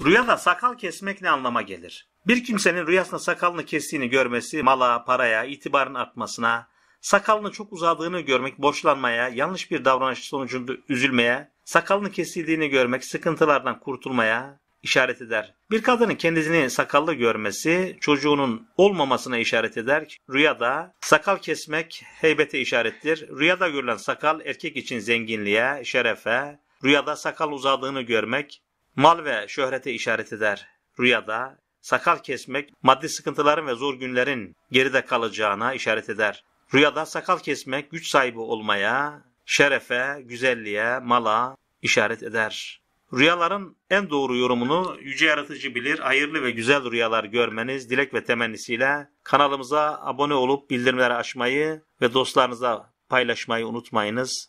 Rüyada sakal kesmek ne anlama gelir? Bir kimsenin rüyasında sakalını kestiğini görmesi mala, paraya, itibarın artmasına, sakalını çok uzadığını görmek borçlanmaya, yanlış bir davranış sonucunda üzülmeye, sakalını kesildiğini görmek sıkıntılardan kurtulmaya işaret eder. Bir kadının kendisini sakallı görmesi çocuğunun olmamasına işaret eder. Rüyada sakal kesmek heybete işarettir. Rüyada görülen sakal erkek için zenginliğe, şerefe, rüyada sakal uzadığını görmek Mal ve şöhrete işaret eder. Rüyada sakal kesmek maddi sıkıntıların ve zor günlerin geride kalacağına işaret eder. Rüyada sakal kesmek güç sahibi olmaya, şerefe, güzelliğe, mala işaret eder. Rüyaların en doğru yorumunu Yüce Yaratıcı bilir. Hayırlı ve güzel rüyalar görmeniz dilek ve temennisiyle kanalımıza abone olup bildirimleri açmayı ve dostlarınıza paylaşmayı unutmayınız.